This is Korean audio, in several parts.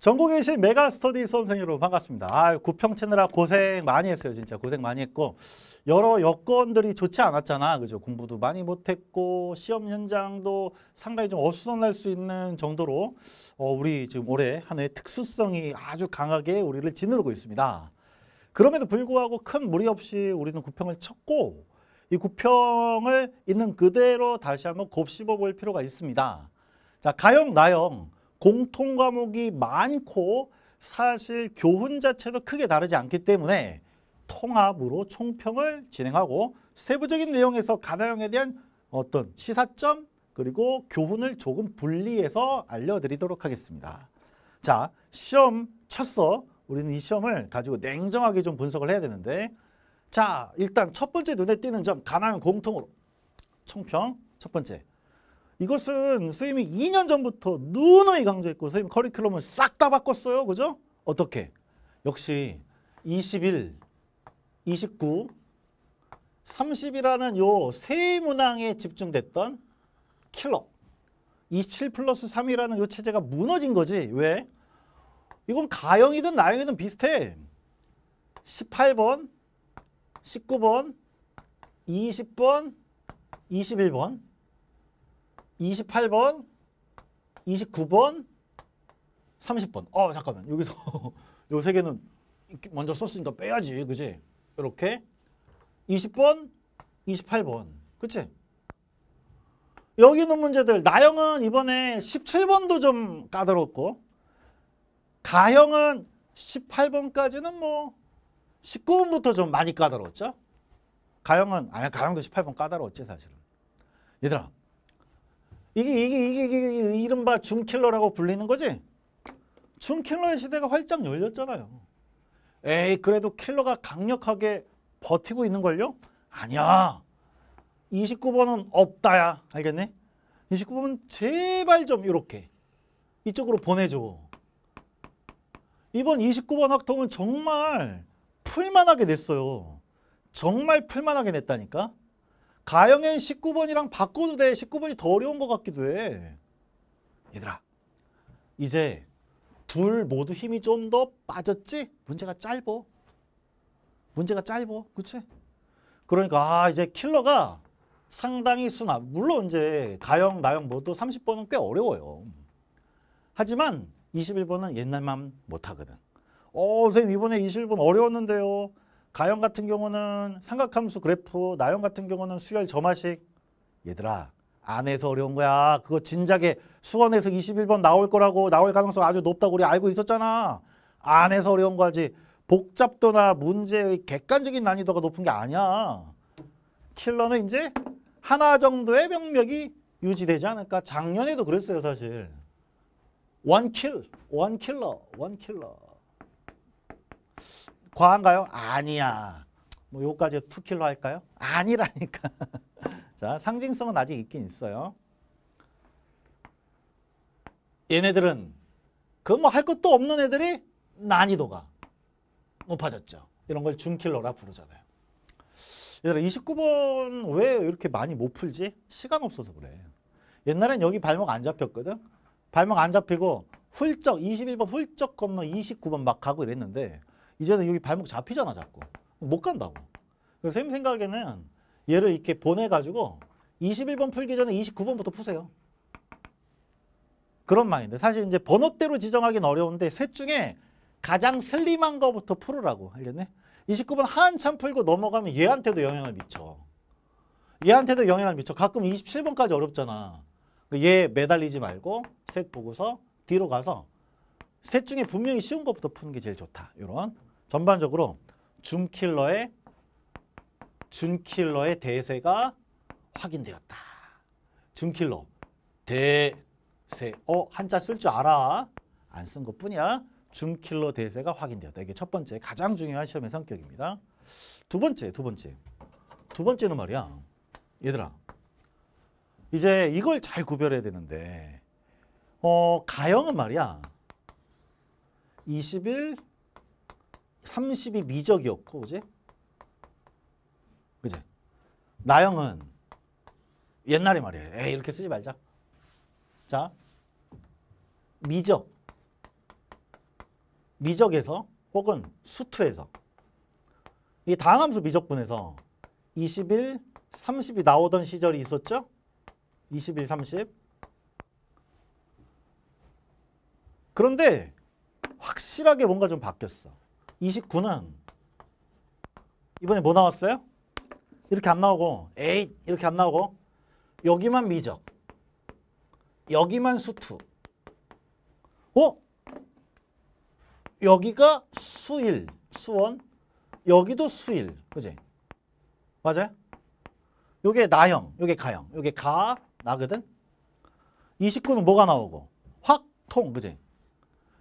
전국에 계신 메가 스터디 수험생 여러분 반갑습니다. 아, 구평 치느라 고생 많이 했어요. 진짜 고생 많이 했고 여러 여건들이 좋지 않았잖아. 그죠? 공부도 많이 못했고 시험 현장도 상당히 좀 어수선할 수 있는 정도로 어, 우리 지금 올해 한해 특수성이 아주 강하게 우리를 지누르고 있습니다. 그럼에도 불구하고 큰 무리 없이 우리는 구평을 쳤고 이 구평을 있는 그대로 다시 한번 곱씹어 볼 필요가 있습니다. 자, 가형, 나형 공통 과목이 많고 사실 교훈 자체도 크게 다르지 않기 때문에 통합으로 총평을 진행하고 세부적인 내용에서 가나형에 대한 어떤 시사점 그리고 교훈을 조금 분리해서 알려드리도록 하겠습니다. 자, 시험 쳤어. 우리는 이 시험을 가지고 냉정하게 좀 분석을 해야 되는데 자, 일단 첫 번째 눈에 띄는 점 가나형 공통으로 총평 첫 번째 이것은 선생님이 2년 전부터 누누이 강조했고 선생님 커리큘럼을 싹 다 바꿨어요. 그죠? 어떻게? 역시 21, 29, 30이라는 요세 문항에 집중됐던 킬러 27 플러스 3이라는 요 체제가 무너진 거지. 왜? 이건 가형이든 나형이든 비슷해. 18번, 19번, 20번, 21번 28번, 29번, 30번. 어, 잠깐만. 여기서 요세 개는 먼저 썼으니까 빼야지. 그지? 이렇게 20번, 28번. 그치? 여기 있는 문제들 나형은 이번에 17번도 좀 까다롭고 가형은 18번까지는 뭐 19번부터 좀 많이 까다로웠죠. 가형은 아니 가형도 18번 까다로웠지 사실은. 얘들아 이게 이게 이게, 이게 이른바 줌킬러라고 불리는 거지? 줌킬러의 시대가 활짝 열렸잖아요. 에이 그래도 킬러가 강력하게 버티고 있는걸요? 아니야. 29번은 없다야. 알겠네? 29번은 제발 좀 이렇게 이쪽으로 보내줘. 이번 29번 학통은 정말 풀만하게 냈어요. 정말 풀만하게 냈다니까. 가영엔 19번이랑 바꿔도 돼. 19번이 더 어려운 것 같기도 해. 얘들아 이제 둘 모두 힘이 좀 더 빠졌지? 문제가 짧어. 문제가 짧어. 그치? 그러니까 아, 이제 킬러가 상당히 순화. 물론 이제 가영, 나영 모두 30번은 꽤 어려워요. 하지만 21번은 옛날만 못하거든. 어, 선생님 이번에 21번 어려웠는데요. 가형 같은 경우는 삼각함수 그래프, 나형 같은 경우는 수열 점화식. 얘들아 안에서 어려운 거야. 그거 진작에 수원에서 21번 나올 거라고 나올 가능성 아주 높다고 우리 알고 있었잖아. 안에서 어려운 거지. 복잡도나 문제의 객관적인 난이도가 높은 게 아니야. 킬러는 이제 하나 정도의 병력이 유지되지 않을까. 작년에도 그랬어요 사실. 원킬, 원킬러, 원킬러. 과한가요? 아니야. 뭐 요까지 투킬로 할까요? 아니라니까. 자, 상징성은 아직 있긴 있어요. 얘네들은 그 뭐 할 것도 없는 애들이 난이도가 높아졌죠. 이런 걸 준킬러라 부르잖아요. 얘들아 29번 왜 이렇게 많이 못 풀지? 시간 없어서 그래. 옛날엔 여기 발목 안 잡혔거든. 발목 안 잡히고 훌쩍 21번 훌쩍 건너 29번 막 가고 이랬는데 이제는 여기 발목 잡히잖아 자꾸. 못 간다고. 그래서 쌤 생각에는 얘를 이렇게 보내가지고 21번 풀기 전에 29번부터 푸세요. 그런 말인데 사실 이제 번호대로 지정하기는 어려운데 셋 중에 가장 슬림한 거부터 풀으라고 하려네 29번 한참 풀고 넘어가면 얘한테도 영향을 미쳐. 얘한테도 영향을 미쳐. 가끔 27번까지 어렵잖아. 그러니까 얘 매달리지 말고 셋 보고서 뒤로 가서 셋 중에 분명히 쉬운 것부터 푸는 게 제일 좋다. 이런 전반적으로 준킬러의 준킬러의 대세가 확인되었다. 준킬러 대세 어 한자 쓸 줄 알아 안 쓴 것뿐이야. 준킬러 대세가 확인되었다. 이게 첫 번째 가장 중요한 시험의 성격입니다. 두 번째 두 번째 두 번째는 말이야 얘들아 이제 이걸 잘 구별해야 되는데 어 가형은 말이야 21 30이 미적이었고 그지? 그지? 나영은 옛날에 말이야. 에이 렇게 쓰지 말자. 자 미적 미적에서 혹은 수투에서 이다함수 미적분에서 21, 30이 나오던 시절이 있었죠? 21, 30 그런데 확실하게 뭔가 좀 바뀌었어. 29는 이번에 뭐 나왔어요? 이렇게 안 나오고 에 이렇게 안 나오고 여기만 미적 여기만 수투 어? 여기가 수일 수원 여기도 수일 그지? 맞아요? 요게 나형 요게 가형 요게 가 나거든 29는 뭐가 나오고 확통 그지?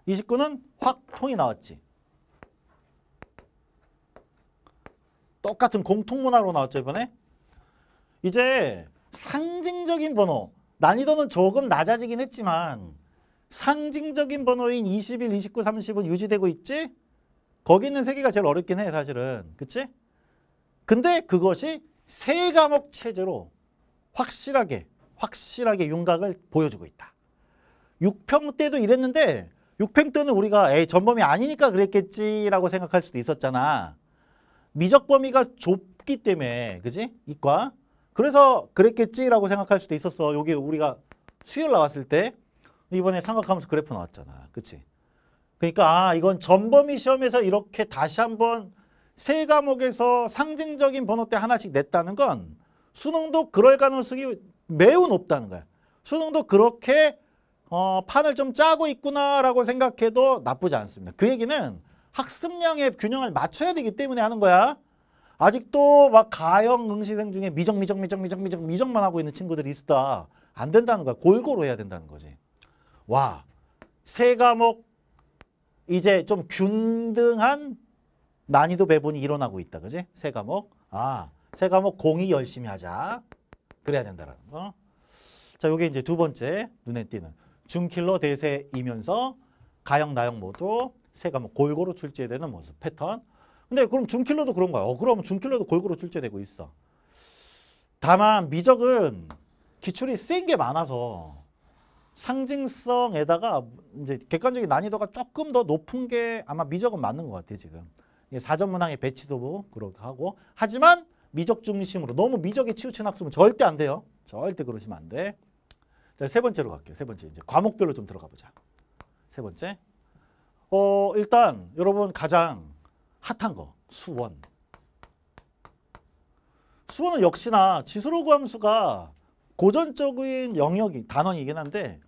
29는 확통이 나왔지 똑같은 공통문화로 나왔죠 이번에. 이제 상징적인 번호, 난이도는 조금 낮아지긴 했지만 상징적인 번호인 21, 29, 30은 유지되고 있지? 거기 있는 세 개가 제일 어렵긴 해 사실은. 그치? 근데 그것이 세 과목 체제로 확실하게 확실하게 윤곽을 보여주고 있다. 6평 때도 이랬는데 6평 때는 우리가 에이 전범이 아니니까 그랬겠지라고 생각할 수도 있었잖아. 미적 범위가 좁기 때문에 그지? 이과. 그래서 그랬겠지라고 생각할 수도 있었어. 여기 우리가 수요일 나왔을 때 이번에 삼각함수 그래프 나왔잖아. 그치? 그러니까 아 이건 전범위 시험에서 이렇게 다시 한번 세 과목에서 상징적인 번호때 하나씩 냈다는 건 수능도 그럴 가능성이 매우 높다는 거야. 수능도 그렇게 어, 판을 좀 짜고 있구나라고 생각해도 나쁘지 않습니다. 그 얘기는 학습량의 균형을 맞춰야 되기 때문에 하는 거야. 아직도 막 가형 응시생 중에 미정 미정 미정 미정 미정 미정만 하고 있는 친구들이 있다. 안 된다는 거야. 골고루 해야 된다는 거지. 와, 세 과목 이제 좀 균등한 난이도 배분이 일어나고 있다. 그지? 세 과목. 아, 세 과목 공이 열심히 하자. 그래야 된다라는 거. 자, 요게 이제 두 번째 눈에 띄는 중킬러 대세이면서 가형, 나형 모두 세가 뭐 골고루 출제되는 모습, 패턴. 근데 그럼 준킬러도 그런 가요 어, 그럼 준킬러도 골고루 출제되고 있어. 다만 미적은 기출이 쓰인 게 많아서 상징성에다가 이제 객관적인 난이도가 조금 더 높은 게 아마 미적은 맞는 것 같아요, 지금. 사전 문항의 배치도 뭐 그렇게 하고 하지만 미적 중심으로 너무 미적에 치우친 학습은 절대 안 돼요. 절대 그러시면 안 돼. 자, 세 번째로 갈게요. 세 번째 이제 과목별로 좀 들어가 보자. 세 번째. 어, 일단 여러분 가장 핫한 거 수원. 수원은 역시나 지수로구 함수가 고전적인 영역이 단원이긴 한데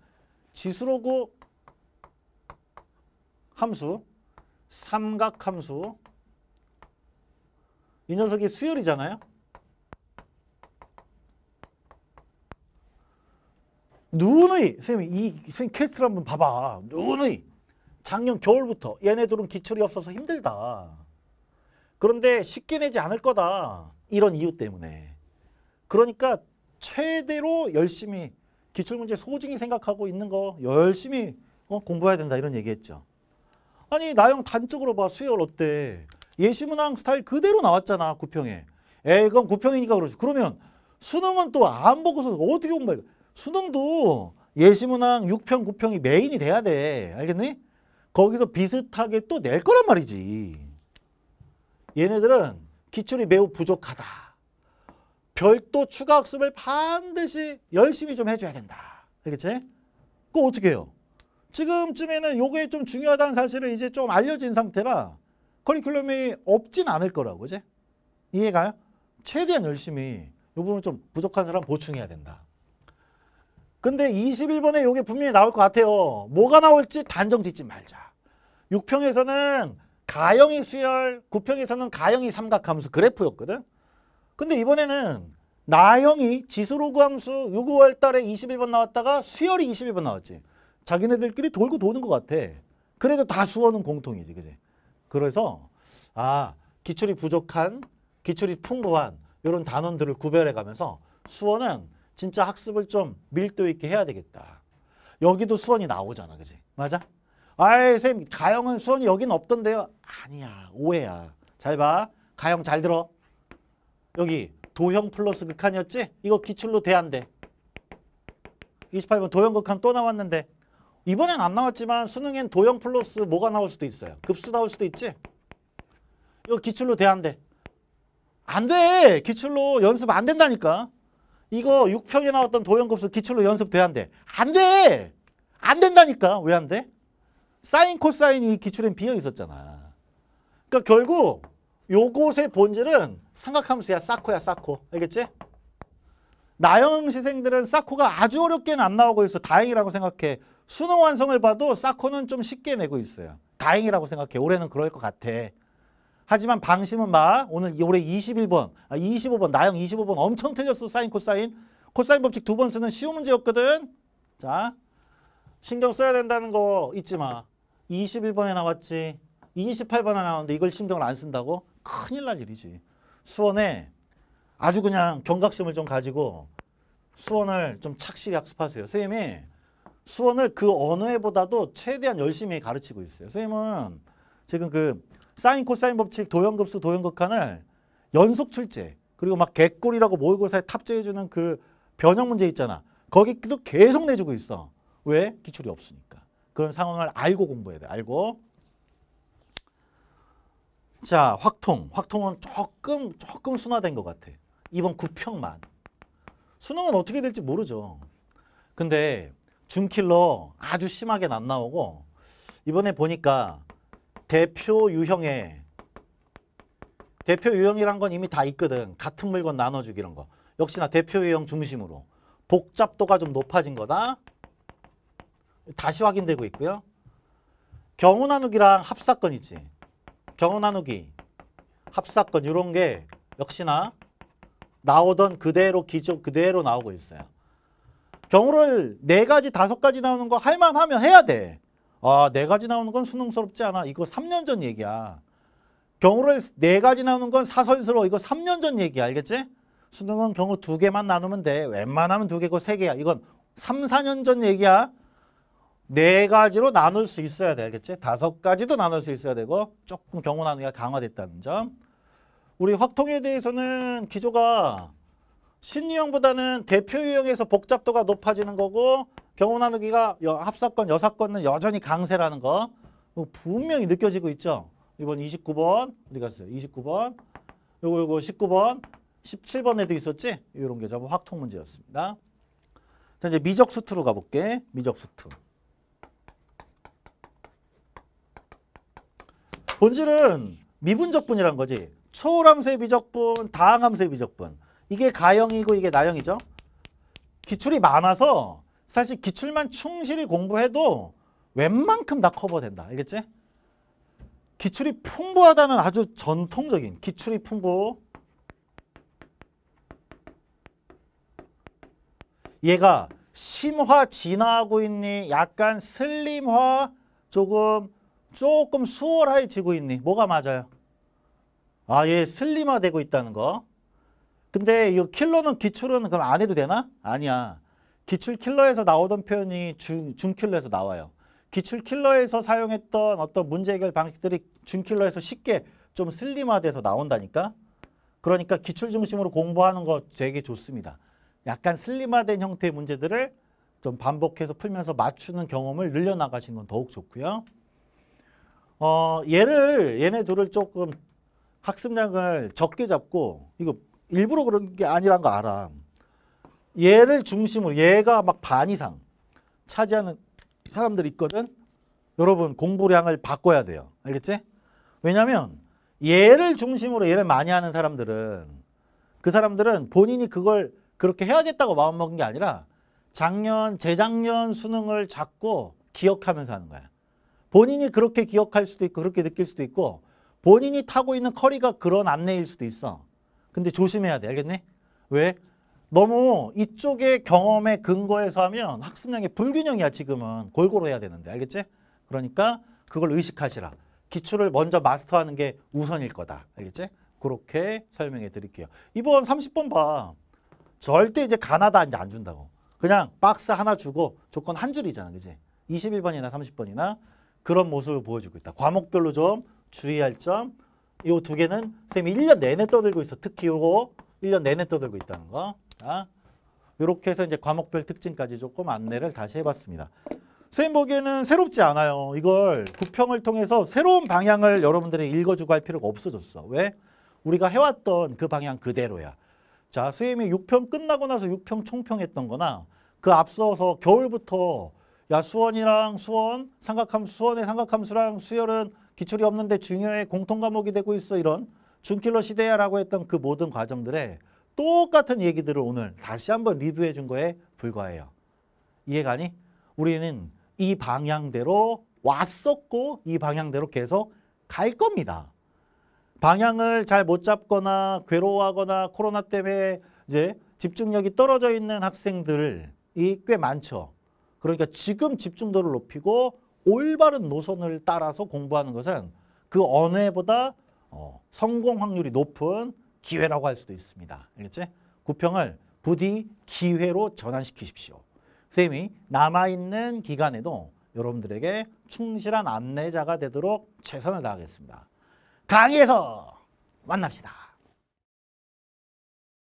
지수로구 함수, 삼각함수 이 녀석이 수열이잖아요. 누누이 선생님 이 선생님 캐스트를 한번 봐봐. 누누이 작년 겨울부터 얘네들은 기출이 없어서 힘들다. 그런데 쉽게 내지 않을 거다. 이런 이유 때문에. 그러니까 최대로 열심히 기출문제 소중히 생각하고 있는 거 열심히 어, 공부해야 된다 이런 얘기했죠. 아니 나영 단적으로 봐 수열 어때? 예시문항 스타일 그대로 나왔잖아 구평에. 에이 그건 구평이니까 그러지. 그러면 수능은 또 안 보고서 어떻게 공부해? 수능도 예시문항 6평 9평이 메인이 돼야 돼. 알겠니? 거기서 비슷하게 또 낼 거란 말이지. 얘네들은 기출이 매우 부족하다. 별도 추가 학습을 반드시 열심히 좀 해줘야 된다. 알겠지? 그거 어떻게 해요? 지금쯤에는 요게 좀 중요하다는 사실을 이제 좀 알려진 상태라 커리큘럼이 없진 않을 거라고, 이제. 이해가요? 최대한 열심히 요 부분 을좀 부족한 사람 보충해야 된다. 근데 21번에 요게 분명히 나올 것 같아요. 뭐가 나올지 단정 짓지 말자. 6평에서는 가형이 수열, 9평에서는 가형이 삼각함수 그래프였거든. 근데 이번에는 나형이 지수로그함수 6월 달에 21번 나왔다가 수열이 21번 나왔지. 자기네들끼리 돌고 도는 것 같아. 그래도 다 수어는 공통이지, 그지? 그래서 아 기출이 부족한, 기출이 풍부한 이런 단원들을 구별해가면서 수어는 진짜 학습을 좀 밀도 있게 해야 되겠다. 여기도 수원이 나오잖아, 그지? 맞아? 아이 선생님 가영은 수원이 여긴 없던데요. 아니야 오해야. 잘 봐. 가영 잘 들어. 여기 도형 플러스 극한이었지? 이거 기출로 대한대. 28번 도형 극한 또 나왔는데 이번엔 안 나왔지만 수능엔 도형 플러스 뭐가 나올 수도 있어요. 급수 나올 수도 있지? 이거 기출로 대한대. 안 돼. 기출로 연습 안 된다니까. 이거 6평에 나왔던 도형 급수 기출로 연습 대한대. 안 돼. 안 된다니까. 왜 안 돼? 사인 코사인이 기출엔 비어 있었잖아. 그러니까 결국 요것의 본질은 삼각함수야 사코야 사코 알겠지? 나영 시생들은 사코가 아주 어렵게는 안 나오고 있어 다행이라고 생각해 수능 완성을 봐도 사코는 좀 쉽게 내고 있어요 다행이라고 생각해 올해는 그럴 것 같아 하지만 방심은 마 오늘 올해 21번 아 25번 나영 25번 엄청 틀렸어 사인 코사인 코사인 법칙 두 번 쓰는 쉬운 문제였거든 자 신경 써야 된다는 거 잊지 마 21번에 나왔지 28번에 나왔는데 이걸 신경을 안 쓴다고? 큰일 날 일이지. 수원에 아주 그냥 경각심을 좀 가지고 수원을 좀 착실히 학습하세요. 선생님이 수원을 그 어느 해보다도 최대한 열심히 가르치고 있어요. 선생님은 지금 그 사인 코사인 법칙 도형급수 도형극한을 연속 출제 그리고 막 개꿀이라고 모의고사에 탑재해주는 그 변형 문제 있잖아. 거기도 계속 내주고 있어. 왜? 기출이 없으니까. 그런 상황을 알고 공부해야 돼. 알고. 자, 확통. 확통은 조금 조금 순화된 것 같아. 이번 9평만. 수능은 어떻게 될지 모르죠. 근데 준킬러 아주 심하게 안 나오고 이번에 보니까 대표 유형의 대표 유형이란 건 이미 다 있거든. 같은 물건 나눠주기 이런 거. 역시나 대표 유형 중심으로 복잡도가 좀 높아진 거다. 다시 확인되고 있고요. 경우 나누기랑 합사건 이지 경우 나누기, 합사건 이런 게 역시나 나오던 그대로 기조 그대로 나오고 있어요. 경우를 네 가지 다섯 가지 나오는 거 할만하면 해야 돼. 아, 네 가지 나오는 건 수능스럽지 않아. 이거 3년 전 얘기야. 경우를 네 가지 나오는 건사선스러워 이거 3년 전 얘기야. 알겠지? 수능은 경우 두 개만 나누면 돼. 웬만하면 두 개고 세 개야. 이건 3, 4년 전 얘기야. 네 가지로 나눌 수 있어야 되겠지. 다섯 가지도 나눌 수 있어야 되고 조금 경우나누기가 강화됐다는 점. 우리 확통에 대해서는 기조가 신유형보다는 대표 유형에서 복잡도가 높아지는 거고 경우나누기가 합사권여사권은 여전히 강세라는 거 뭐 분명히 느껴지고 있죠. 이번 29번 어디 갔어요? 29번 요거 요거 19번 17번에도 있었지? 이런 게 저번 확통 문제였습니다. 자 이제 미적수투로 가볼게. 미적수투. 본질은 미분적분이란 거지. 초월함수의 비적분, 다항함수의 비적분. 이게 가형이고 이게 나형이죠. 기출이 많아서 사실 기출만 충실히 공부해도 웬만큼 다 커버된다. 알겠지? 기출이 풍부하다는 아주 전통적인 기출이 풍부. 얘가 심화 진화하고 있니? 약간 슬림화 조금 조금 수월해지고 있니? 뭐가 맞아요? 아, 얘 슬림화되고 있다는 거. 근데 이 킬러는 기출은 그럼 안 해도 되나? 아니야. 기출 킬러에서 나오던 표현이 중, 킬러에서 나와요. 기출 킬러에서 사용했던 어떤 문제 해결 방식들이 중 킬러에서 쉽게 좀 슬림화돼서 나온다니까. 그러니까 기출 중심으로 공부하는 거 되게 좋습니다. 약간 슬림화된 형태의 문제들을 좀 반복해서 풀면서 맞추는 경험을 늘려나가시는 건 더욱 좋고요. 어, 얘를 얘네 둘을 조금 학습량을 적게 잡고 이거 일부러 그런 게 아니란 거 알아. 얘를 중심으로 얘가 막 반 이상 차지하는 사람들이 있거든. 여러분 공부량을 바꿔야 돼요. 알겠지? 왜냐면 얘를 중심으로 얘를 많이 하는 사람들은 그 사람들은 본인이 그걸 그렇게 해야겠다고 마음먹은 게 아니라 작년, 재작년 수능을 잡고 기억하면서 하는 거야. 본인이 그렇게 기억할 수도 있고 그렇게 느낄 수도 있고 본인이 타고 있는 커리가 그런 안내일 수도 있어. 근데 조심해야 돼. 알겠네? 왜? 너무 이쪽의 경험에 근거해서 하면 학습량이 불균형이야 지금은. 골고루 해야 되는데. 알겠지? 그러니까 그걸 의식하시라. 기출을 먼저 마스터하는 게 우선일 거다. 알겠지? 그렇게 설명해 드릴게요. 이번 30번 봐. 절대 이제 가나다 이제 안 준다고. 그냥 박스 하나 주고 조건 한 줄이잖아. 그지? 21번이나 30번이나 그런 모습을 보여주고 있다. 과목별로 좀 주의할 점. 이 두 개는 선생님이 1년 내내 떠들고 있어. 특히 요거 1년 내내 떠들고 있다는 거. 아? 이렇게 해서 이제 과목별 특징까지 조금 안내를 다시 해봤습니다. 선생님 보기에는 새롭지 않아요. 이걸 구평을 통해서 새로운 방향을 여러분들이 읽어주고 할 필요가 없어졌어. 왜? 우리가 해왔던 그 방향 그대로야. 자, 선생님이 6평 끝나고 나서 6평 총평했던 거나 그 앞서서 겨울부터 야 수원이랑 수원 삼각함 수원의 삼각함수랑 수열은 기출이 없는데 중요해 공통 과목이 되고 있어 이런 준킬러 시대야라고 했던 그 모든 과정들에 똑같은 얘기들을 오늘 다시 한번 리뷰해 준 거에 불과해요. 이해가니? 우리는 이 방향대로 왔었고 이 방향대로 계속 갈 겁니다. 방향을 잘 못 잡거나 괴로워하거나 코로나 때문에 이제 집중력이 떨어져 있는 학생들이 꽤 많죠. 그러니까 지금 집중도를 높이고 올바른 노선을 따라서 공부하는 것은 그 언해보다 어, 성공 확률이 높은 기회라고 할 수도 있습니다. 알겠지? 구평을 부디 기회로 전환시키십시오. 선생님이 남아있는 기간에도 여러분들에게 충실한 안내자가 되도록 최선을 다하겠습니다. 강의에서 만납시다.